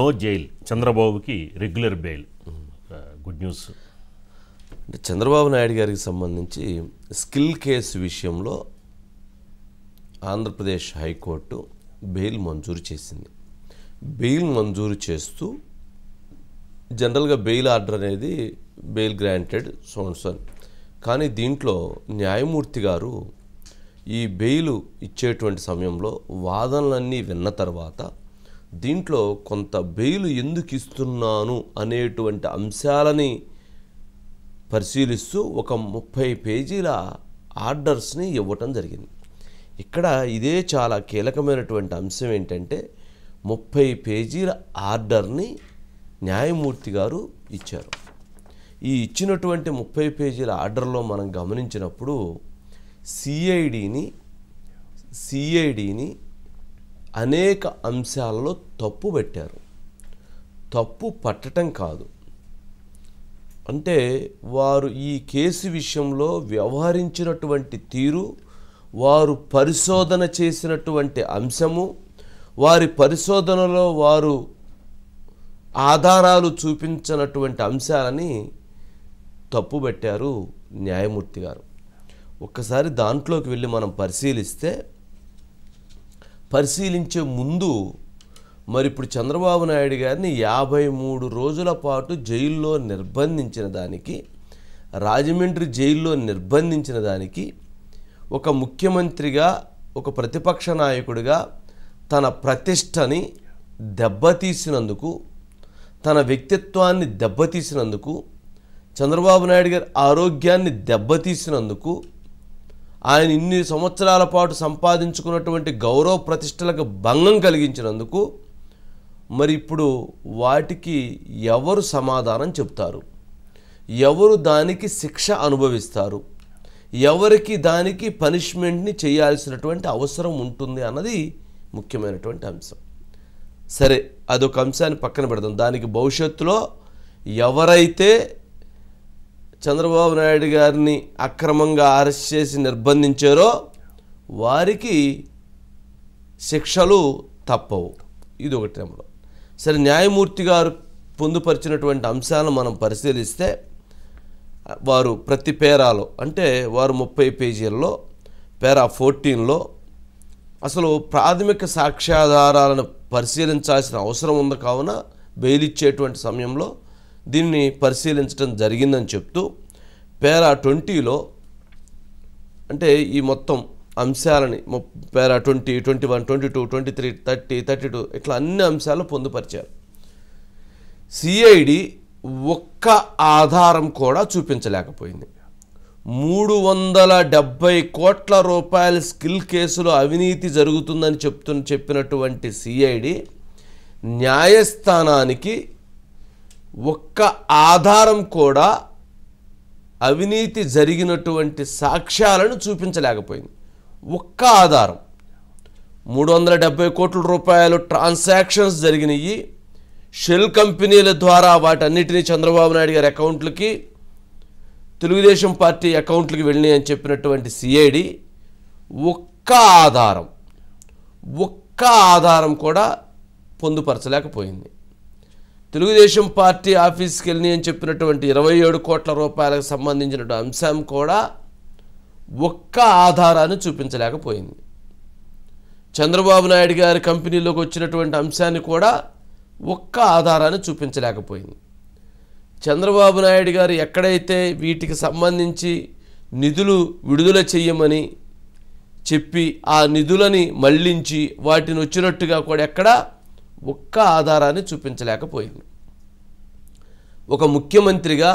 no jail చంద్రబాబుకి regular bail good news అంటే చంద్రబాబు నాయుడు గారికి సంబంధించి స్కిల్ కేసు విషయంలో ఆంధ్రప్రదేశ్ హైకోర్టు బెయిల్ మంజూరు చేసింది బెయిల్ మంజూరు చేస్తూ జనరల్గా బెయిల్ ఆర్డర్ అనేది బెయిల్ గ్రాంటెడ్ సోన్సన్ కానీ దీంట్లో న్యాయమూర్తి గారు ఈ బెయిల్ ఇచ్చేటువంటి సమయంలో వాదనలన్నీ విన్న తర్వాత దీంట్లో కొంత బెయిల్ ఎందుకు ఇస్తున్నాను అనేటువంటి అంశాలని పరిశీలిస్తూ ఒక ముప్పై పేజీల ఆర్డర్స్ని ఇవ్వటం జరిగింది ఇక్కడ ఇదే చాలా కీలకమైనటువంటి అంశం ఏంటంటే ముప్పై పేజీల ఆర్డర్ని న్యాయమూర్తి గారు ఇచ్చారు ఈ ఇచ్చినటువంటి ముప్పై పేజీల ఆర్డర్లో మనం గమనించినప్పుడు సిఐడిని సిఐడిని అనేక అంశాలలో తప్పు పెట్టారు తప్పు పట్టడం కాదు అంటే వారు ఈ కేసు విషయంలో వ్యవహరించినటువంటి తీరు వారు పరిశోధన చేసినటువంటి అంశము వారి పరిశోధనలో వారు ఆధారాలు చూపించినటువంటి అంశాలని తప్పుబెట్టారు న్యాయమూర్తి గారు ఒక్కసారి దాంట్లోకి వెళ్ళి మనం పరిశీలిస్తే పరిశీలించే ముందు మరి ఇప్పుడు చంద్రబాబు నాయుడు గారిని యాభై మూడు రోజుల పాటు జైల్లో నిర్బంధించిన దానికి రాజమండ్రి జైల్లో నిర్బంధించిన దానికి ఒక ముఖ్యమంత్రిగా ఒక ప్రతిపక్ష నాయకుడిగా తన ప్రతిష్టని దెబ్బతీసినందుకు తన వ్యక్తిత్వాన్ని దెబ్బతీసినందుకు చంద్రబాబు నాయుడు గారి ఆరోగ్యాన్ని దెబ్బతీసినందుకు ఆయన ఇన్ని సంవత్సరాల పాటు సంపాదించుకున్నటువంటి గౌరవ ప్రతిష్టలకు భంగం కలిగించినందుకు మరి ఇప్పుడు వాటికి ఎవరు సమాధానం చెప్తారు ఎవరు దానికి శిక్ష అనుభవిస్తారు ఎవరికి దానికి పనిష్మెంట్ని చేయాల్సినటువంటి అవసరం ఉంటుంది అన్నది ముఖ్యమైనటువంటి అంశం సరే అదొక అంశాన్ని పక్కన పెడదాం దానికి భవిష్యత్తులో ఎవరైతే చంద్రబాబు నాయుడు గారిని అక్రమంగా అరెస్ట్ చేసి నిర్బంధించారో వారికి శిక్షలు తప్పవు ఇది ఒకటి నెంబర్ సరే న్యాయమూర్తి గారు పొందుపరిచినటువంటి అంశాలను మనం పరిశీలిస్తే వారు ప్రతి పేరాలో అంటే వారు ముప్పై పేజీల్లో పేరా ఫోర్టీన్లో అసలు ప్రాథమిక సాక్ష్యాధారాలను పరిశీలించాల్సిన అవసరం ఉంది కావున బెయిల్ ఇచ్చేటువంటి సమయంలో దీన్ని పరిశీలించడం జరిగిందని చెప్తూ పేరా ట్వంటీలో అంటే ఈ మొత్తం అంశాలని para twenty twenty one twenty two twenty three thirty thirty two ఇట్లా అన్ని అంశాలు పొందుపరిచారు సిఐడి ఒక్క ఆధారం కూడా చూపించలేకపోయింది మూడు వందల డెబ్బై కోట్ల రూపాయల స్కిల్ కేసులో అవినీతి జరుగుతుందని చెప్తు చెప్పినటువంటి సిఐడి న్యాయస్థానానికి ఒక్క ఆధారం కూడా అవినీతి జరిగినటువంటి సాక్ష్యాలను చూపించలేకపోయింది ఒక్క ఆధారం మూడు వందల డెబ్బై కోట్ల రూపాయలు ట్రాన్సాక్షన్స్ జరిగినాయి షెల్ కంపెనీల ద్వారా వాటన్నిటినీ చంద్రబాబు నాయుడు గారి అకౌంట్లకి తెలుగుదేశం పార్టీ అకౌంట్లకి వెళ్ళినాయి అని చెప్పినటువంటి సిఐడి ఒక్క ఆధారం ఒక్క ఆధారం కూడా పొందుపరచలేకపోయింది తెలుగుదేశం పార్టీ ఆఫీస్కి వెళ్ళి అని చెప్పినటువంటి ఇరవై ఏడు కోట్ల రూపాయలకు సంబంధించిన అంశం కూడా ఒక్క ఆధారాన్ని చూపించలేకపోయింది చంద్రబాబు నాయుడు గారి కంపెనీలోకి వచ్చినటువంటి అంశాన్ని కూడా ఒక్క ఆధారాన్ని చూపించలేకపోయింది చంద్రబాబు నాయుడు గారు ఎక్కడైతే వీటికి సంబంధించి నిధులు విడుదల చేయమని చెప్పి ఆ నిధులని మళ్లించి వాటిని వచ్చినట్టుగా కూడా ఎక్కడా ఒక్క ఆధారాన్ని చూపించలేకపోయారు ఒక ముఖ్యమంత్రిగా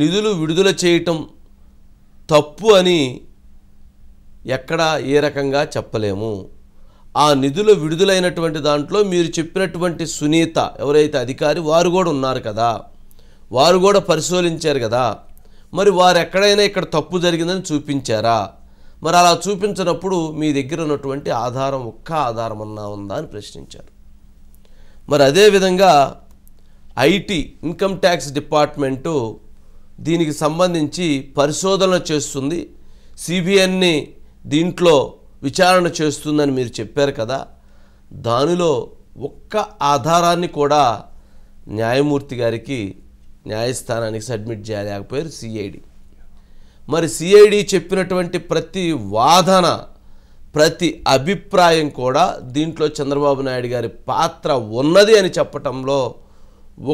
నిధులు విడుదల చేయటం తప్పు అని ఎక్కడా ఏ రకంగా చెప్పలేము ఆ నిధులు విడుదలైనటువంటి దాంట్లో మీరు చెప్పినటువంటి సునీత ఎవరైతే అధికారి వారు కూడా ఉన్నారు కదా వారు కూడా పరిశోధించారు కదా మరి వారు ఎక్కడైనా ఇక్కడ తప్పు జరిగిందని చూపించారా మరి అలా చూపించినప్పుడు మీ దగ్గర ఉన్నటువంటి ఆధారం ఒక్క ఆధారం అన్నా ఉందా అని ప్రశ్నించారు మరి అదేవిధంగా ఐటీ ఇన్కమ్ ట్యాక్స్ డిపార్ట్మెంటు దీనికి సంబంధించి పరిశోధన చేస్తుంది సిబిఎన్ని దీంట్లో విచారణ చేస్తుందని మీరు చెప్పారు కదా దానిలో ఒక్క ఆధారాన్ని కూడా న్యాయమూర్తి గారికి న్యాయస్థానానికి సబ్మిట్ చేయలేకపోయారు సిఐడి మరి సిఐడి చెప్పినటువంటి ప్రతి వాదన ప్రతి అభిప్రాయం కూడా దీంట్లో చంద్రబాబు నాయుడు గారి పాత్ర ఉన్నది అని చెప్పటంలో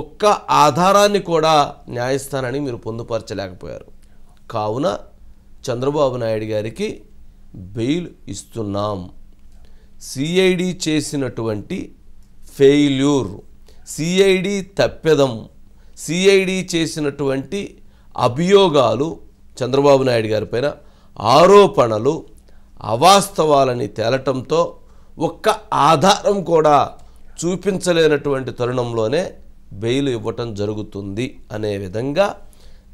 ఒక్క ఆధారాన్ని కూడా న్యాయస్థానాన్ని మీరు పొందుపరచలేకపోయారు కావున చంద్రబాబు నాయుడు గారికి బెయిల్ ఇస్తున్నాం సిఐడి చేసినటువంటి ఫెయిల్యూర్ సిఐడి తప్పెదం సిఐడి చేసినటువంటి అభియోగాలు చంద్రబాబు నాయుడు గారి పైన ఆరోపణలు అవాస్తవాలని తేలటంతో ఒక్క ఆధారం కూడా చూపించలేనటువంటి తరుణంలోనే బెయిల్ ఇవ్వటం జరుగుతుంది అనే విధంగా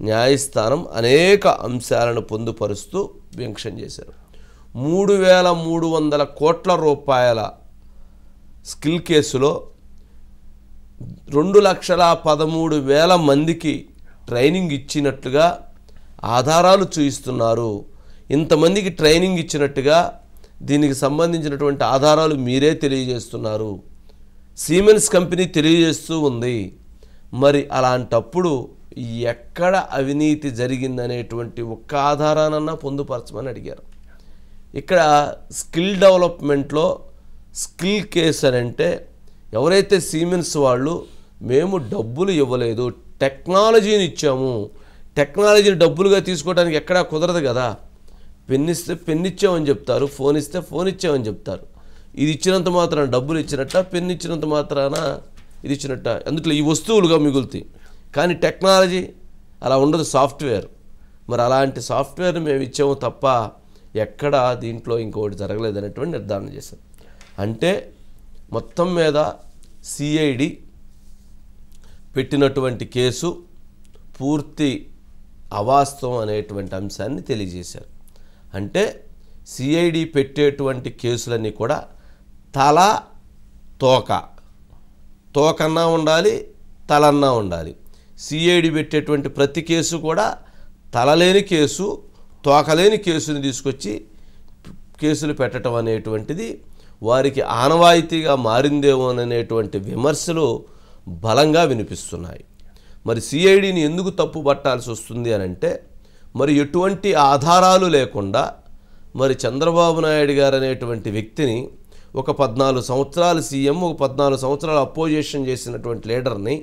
న్యాయస్థానం అనేక అంశాలను పొందుపరుస్తూ వ్యంక్షం చేశారు మూడు వేల మూడు వందల కోట్ల రూపాయల స్కిల్ కేసులో రెండు లక్షల పదమూడు వేల మందికి ట్రైనింగ్ ఇచ్చినట్లుగా ఆధారాలు చూయిస్తున్నారు ఇంతమందికి ట్రైనింగ్ ఇచ్చినట్టుగా దీనికి సంబంధించినటువంటి ఆధారాలు మీరే తెలియజేస్తున్నారు సీమెన్స్ కంపెనీ తెలియజేస్తూ ఉంది మరి అలాంటప్పుడు ఎక్కడ అవినీతి జరిగిందనేటువంటి ఒక్క ఆధారానన్నా పొందుపరచమని అడిగారు ఇక్కడ స్కిల్ డెవలప్మెంట్లో స్కిల్ కేస్ అని అంటే ఎవరైతే సీమెన్స్ వాళ్ళు మేము డబ్బులు ఇవ్వలేదు టెక్నాలజీని ఇచ్చాము టెక్నాలజీని డబ్బులుగా తీసుకోవడానికి ఎక్కడా కుదరదు కదా పెన్ ఇస్తే పెన్ ఇచ్చామని చెప్తారు ఫోన్ ఇస్తే ఫోన్ ఇచ్చామని చెప్తారు ఇది ఇచ్చినంత మాత్రాన డబ్బులు ఇచ్చినట్ట పెన్ ఇచ్చినంత మాత్రాన ఇది ఇచ్చినట్ట అందుట్లో ఈ వస్తువులుగా మిగులుతాయి కానీ టెక్నాలజీ అలా ఉండదు సాఫ్ట్వేర్ మరి అలాంటి సాఫ్ట్వేర్ని మేము ఇచ్చాము తప్ప ఎక్కడ దీంట్లో ఇంకోటి జరగలేదు అనేటువంటి నిర్ధారణ చేశాం అంటే మొత్తం మీద సిఐడి పెట్టినటువంటి కేసు పూర్తి అవాస్తవం అనేటువంటి అంశాన్ని తెలియజేశారు అంటే సిఐడి పెట్టేటువంటి కేసులన్నీ కూడా తల తోక తోకన్నా ఉండాలి తలన్నా ఉండాలి సిఐడి పెట్టేటువంటి ప్రతి కేసు కూడా తలలేని కేసు తోకలేని కేసుని తీసుకొచ్చి కేసులు పెట్టడం అనేటువంటిది వారికి ఆనవాయితీగా మారిందేమో అనేటువంటి విమర్శలు బలంగా వినిపిస్తున్నాయి మరి సిఐడిని ఎందుకు తప్పు పట్టాల్సి వస్తుంది అనంటే మరి ఎటువంటి ఆధారాలు లేకుండా మరి చంద్రబాబు నాయుడు గారు అనేటువంటి వ్యక్తిని ఒక పద్నాలుగు సంవత్సరాలు సీఎం ఒక పద్నాలుగు సంవత్సరాలు అపోజిషన్ చేసినటువంటి లీడర్ని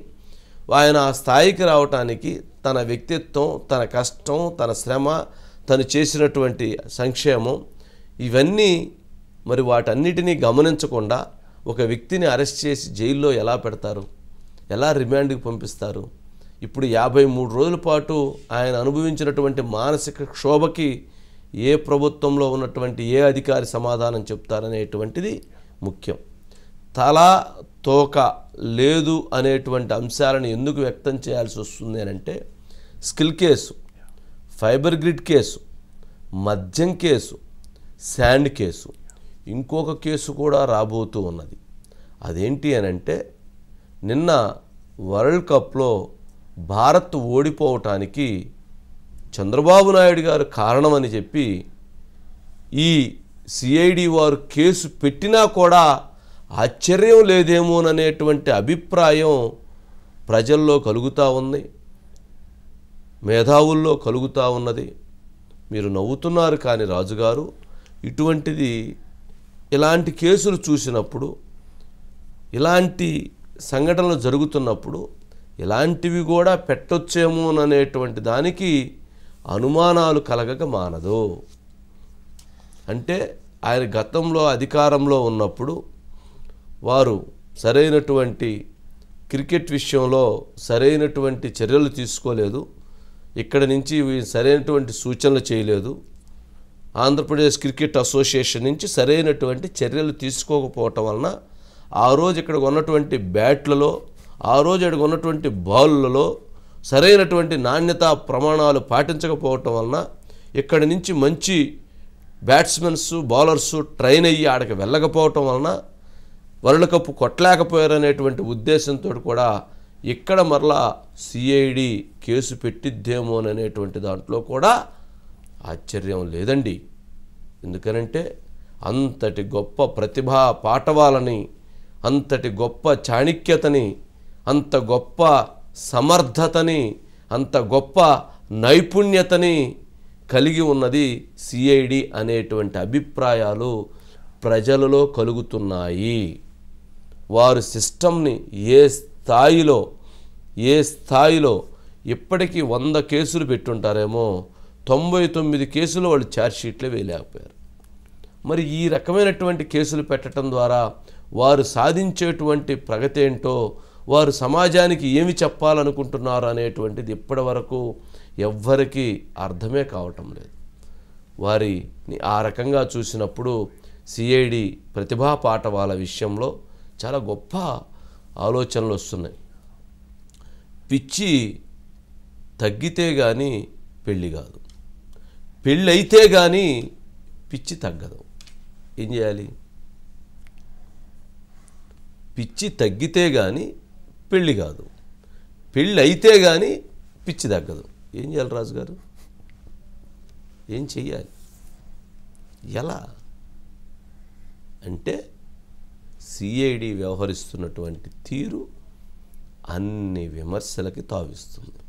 ఆయన ఆ స్థాయికి రావటానికి తన వ్యక్తిత్వం తన కష్టం తన శ్రమ తను చేసినటువంటి సంక్షేమం ఇవన్నీ మరి వాటన్నిటినీ గమనించకుండా ఒక వ్యక్తిని అరెస్ట్ చేసి జైల్లో ఎలా పెడతారు ఎలా రిమాండ్కి పంపిస్తారు ఇప్పుడు యాభై మూడు రోజుల పాటు ఆయన అనుభవించినటువంటి మానసిక క్షోభకి ఏ ప్రభుత్వంలో ఉన్నటువంటి ఏ అధికారి సమాధానం చెప్తారనేటువంటిది ముఖ్యం తల తోక లేదు అనేటువంటి అంశాలను ఎందుకు వ్యక్తం చేయాల్సి వస్తుంది అంటే skill case fiber grid case మద్యం కేసు శాండ్ కేసు ఇంకొక కేసు కూడా రాబోతూ ఉన్నది అదేంటి అనంటే నిన్న వరల్డ్ కప్లో భారత్ ఓడిపోవటానికి చంద్రబాబు నాయుడు గారు కారణమని చెప్పి ఈ సిఐడి వారు కేసు పెట్టినా కూడా ఆశ్చర్యం లేదేమోననేటువంటి అభిప్రాయం ప్రజల్లో కలుగుతూ ఉంది మేధావుల్లో కలుగుతూ ఉన్నది మీరు నవ్వుతున్నారు కానీ రాజుగారు ఇటువంటిది ఇలాంటి కేసులు చూసినప్పుడు ఇలాంటి సంఘటనలు జరుగుతున్నప్పుడు ఇలాంటివి కూడా పెట్టొచ్చేమోననేటువంటి దానికి అనుమానాలు కలగక మానదు అంటే ఆయన గతంలో అధికారంలో ఉన్నప్పుడు వారు సరైనటువంటి క్రికెట్ విషయంలో సరైనటువంటి చర్యలు తీసుకోలేదు ఇక్కడ నుంచి సరైనటువంటి సూచనలు చేయలేదు ఆంధ్రప్రదేశ్ క్రికెట్ అసోసియేషన్ నుంచి సరైనటువంటి చర్యలు తీసుకోకపోవటం వలన ఆ రోజు ఇక్కడ ఉన్నటువంటి బ్యాట్లలో ఆ రోజు అడుగు ఉన్నటువంటి బాలులలో సరైనటువంటి నాణ్యత ప్రమాణాలు పాటించకపోవటం వలన ఇక్కడి నుంచి మంచి బ్యాట్స్మెన్స్ బౌలర్స్ ట్రైన్ అయ్యి ఆడకి వెళ్ళకపోవటం వలన వరల్డ్ కప్ కొట్టలేకపోయారనేటువంటి ఉద్దేశంతో కూడా ఇక్కడ మరలా సిఐడి కేసు పెట్టిద్దేమో అనేటువంటి దాంట్లో కూడా ఆశ్చర్యం లేదండి ఎందుకనంటే అంతటి గొప్ప ప్రతిభా పాటవాలని అంతటి గొప్ప చాణిక్యతని అంత గొప్ప సమర్థతని అంత గొప్ప నైపుణ్యతని కలిగి ఉన్నది సిఐడి అనేటువంటి అభిప్రాయాలు ప్రజలలో కలుగుతున్నాయి వారు సిస్టమ్ని ఏ స్థాయిలో ఏ స్థాయిలో ఇప్పటికీ వంద కేసులు పెట్టుంటారేమో తొంభై తొమ్మిది కేసులు వాళ్ళు ఛార్జ్షీట్లే వేయలేకపోయారు మరి ఈ రకమైనటువంటి కేసులు పెట్టడం ద్వారా వారు సాధించేటువంటి ప్రగతి ఏంటో వారు సమాజానికి ఏమి చెప్పాలనుకుంటున్నారు అనేటువంటిది ఇప్పటి వరకు ఎవ్వరికీ అర్థమే కావటం లేదు వారిని ఆ రకంగా చూసినప్పుడు సిఐడి ప్రతిభా పాఠవాల విషయంలో చాలా గొప్ప ఆలోచనలు వస్తున్నాయి పిచ్చి తగ్గితే కానీ పెళ్ళి కాదు పెళ్ళి అయితే కానీ పిచ్చి తగ్గదు ఏం చేయాలి పిచ్చి తగ్గితే కానీ పెళ్ళి కాదు పెళ్ళి అయితే కానీ పిచ్చి తగ్గదు ఏం చేయాలి రాజుగారు ఏం చెయ్యాలి ఎలా అంటే సిఐడి వ్యవహరిస్తున్నటువంటి తీరు అన్ని విమర్శలకి తావిస్తుంది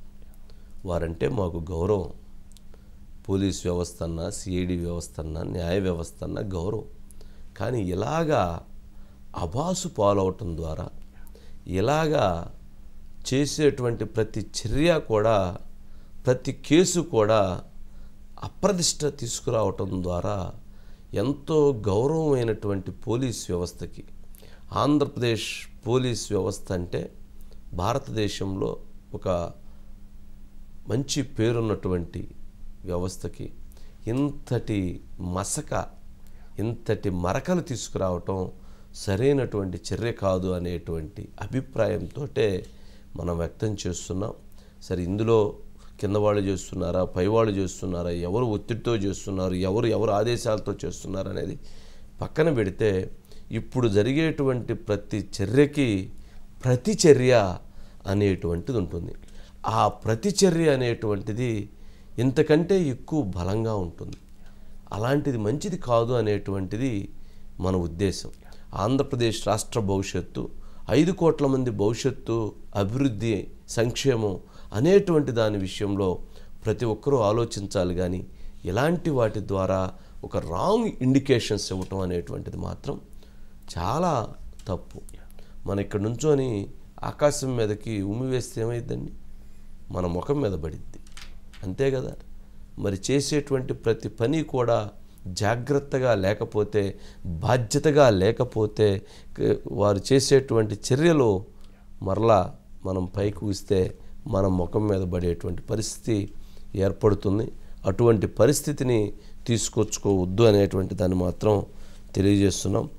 వారంటే మాకు గౌరవం పోలీస్ వ్యవస్థ అన్నా సిఐడి వ్యవస్థ అన్నా న్యాయ వ్యవస్థ అన్నా గౌరవం కానీ ఇలాగా అబాసు పాలవటం ద్వారా ఇలాగా చేసేటువంటి ప్రతి చర్య కూడా ప్రతి కేసు కూడా అప్రదిష్ట తీసుకురావటం ద్వారా ఎంతో గౌరవమైనటువంటి పోలీస్ వ్యవస్థకి ఆంధ్రప్రదేశ్ పోలీస్ వ్యవస్థ అంటే భారతదేశంలో ఒక మంచి పేరున్నటువంటి వ్యవస్థకి ఇంతటి మసక ఇంతటి మరకలు తీసుకురావటం సరైనటువంటి చర్య కాదు అనేటువంటి అభిప్రాయంతో మనం వ్యక్తం చేస్తున్నాం సరే ఇందులో కింద వాళ్ళు చేస్తున్నారా పైవాళ్ళు చేస్తున్నారా ఎవరు ఒత్తిడితో చేస్తున్నారు ఎవరు ఎవరు ఆదేశాలతో చేస్తున్నారు అనేది పక్కన పెడితే ఇప్పుడు జరిగేటువంటి ప్రతి చర్యకి ప్రతిచర్య అనేటువంటిది ఉంటుంది ఆ ప్రతిచర్య అనేటువంటిది ఇంతకంటే ఎక్కువ బలంగా ఉంటుంది అలాంటిది మంచిది కాదు అనేటువంటిది మన ఉద్దేశం ఆంధ్రప్రదేశ్ రాష్ట్ర భవిష్యత్తు ఐదు కోట్ల మంది భవిష్యత్తు అభివృద్ధి సంక్షేమం అనేటువంటి దాని విషయంలో ప్రతి ఒక్కరూ ఆలోచించాలి కానీ ఇలాంటి వాటి ద్వారా ఒక రాంగ్ ఇండికేషన్స్ ఇవ్వటం అనేటువంటిది మాత్రం చాలా తప్పు మన ఇక్కడ నుంచొని ఆకాశం మీదకి ఉమ్మి వేస్తే ఏమైందండి మన ముఖం మీద పడిద్ది అంతే కదా మరి చేసేటువంటి ప్రతి పని కూడా జాగ్రత్తగా లేకపోతే బాధ్యతగా లేకపోతే వారు చేసేటువంటి చర్యలు మరలా మనం పైకి ఊస్తే మన ముఖం మీద పడేటువంటి పరిస్థితి ఏర్పడుతుంది అటువంటి పరిస్థితిని తీసుకొచ్చుకోవద్దు అనేటువంటి దాన్ని మాత్రం తెలియజేస్తున్నాం